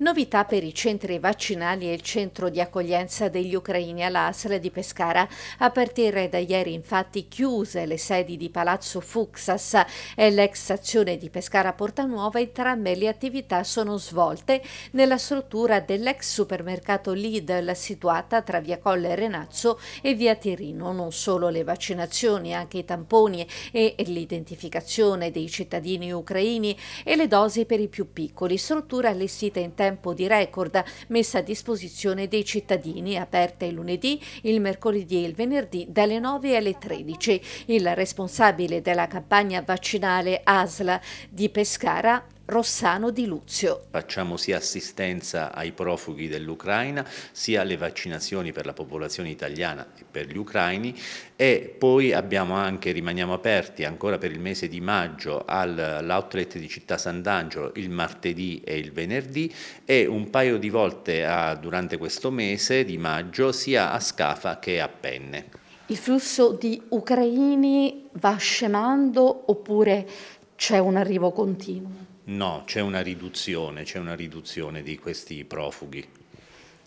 Novità per i centri vaccinali e il centro di accoglienza degli ucraini all'ASL di Pescara. A partire da ieri infatti chiuse le sedi di Palazzo Fuxas e l'ex stazione di Pescara Porta Nuova, entrambe le attività sono svolte nella struttura dell'ex supermercato Lidl situata tra via Colle Renazzo e via Tirino. Non solo le vaccinazioni, anche i tamponi e l'identificazione dei cittadini ucraini e le dosi per i più piccoli. Struttura allestita in tempo di record messa a disposizione dei cittadini, aperta il lunedì, il mercoledì e il venerdì dalle 9 alle 13. Il responsabile della campagna vaccinale ASLA di Pescara, Rossano Di Luzio. Facciamo sia assistenza ai profughi dell'Ucraina, sia le vaccinazioni per la popolazione italiana e per gli ucraini e poi abbiamo anche, rimaniamo aperti ancora per il mese di maggio all'outlet di Città Sant'Angelo il martedì e il venerdì e un paio di volte a, durante questo mese di maggio sia a Scafa che a Penne. Il flusso di ucraini va scemando oppure c'è un arrivo continuo? No, c'è una riduzione, c'è una riduzione di questi profughi.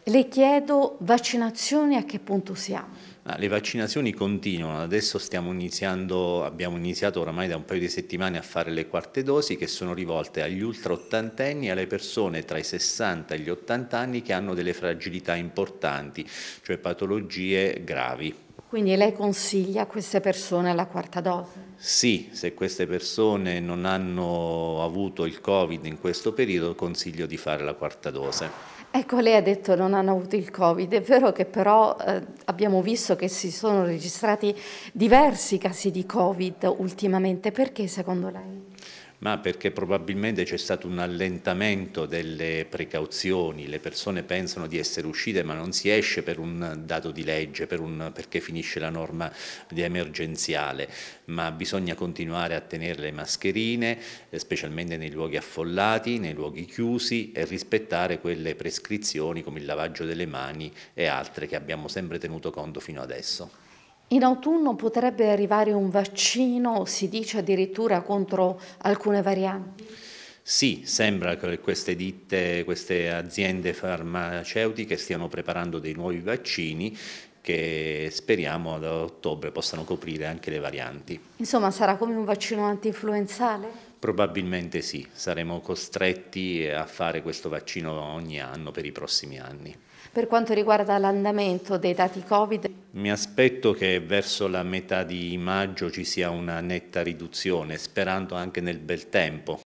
Le chiedo vaccinazioni a che punto siamo? le vaccinazioni continuano, adesso iniziando, abbiamo iniziato oramai da un paio di settimane a fare le quarte dosi che sono rivolte agli ultra ottantenni e alle persone tra i 60 e gli 80 anni che hanno delle fragilità importanti, cioè patologie gravi. Quindi lei consiglia a queste persone la quarta dose? sì, se queste persone non hanno avuto il Covid in questo periodo, consiglio di fare la quarta dose. Ecco, lei ha detto che non hanno avuto il Covid, è vero che però eh, abbiamo visto che si sono registrati diversi casi di Covid ultimamente, perché secondo lei? ma perché probabilmente c'è stato un allentamento delle precauzioni, le persone pensano di essere uscite ma non si esce per un dato di legge, per un, perché finisce la norma di emergenziale, ma bisogna continuare a tenere le mascherine, eh, specialmente nei luoghi affollati, nei luoghi chiusi e rispettare quelle prescrizioni come il lavaggio delle mani e altre che abbiamo sempre tenuto conto fino adesso. In autunno potrebbe arrivare un vaccino, si dice addirittura, contro alcune varianti? Sì, sembra che queste ditte, queste aziende farmaceutiche stiano preparando dei nuovi vaccini che speriamo ad ottobre possano coprire anche le varianti. Insomma sarà come un vaccino anti-influenzale? Probabilmente sì, saremo costretti a fare questo vaccino ogni anno per i prossimi anni. Per quanto riguarda l'andamento dei dati Covid? Mi aspetto che verso la metà di maggio ci sia una netta riduzione, sperando anche nel bel tempo,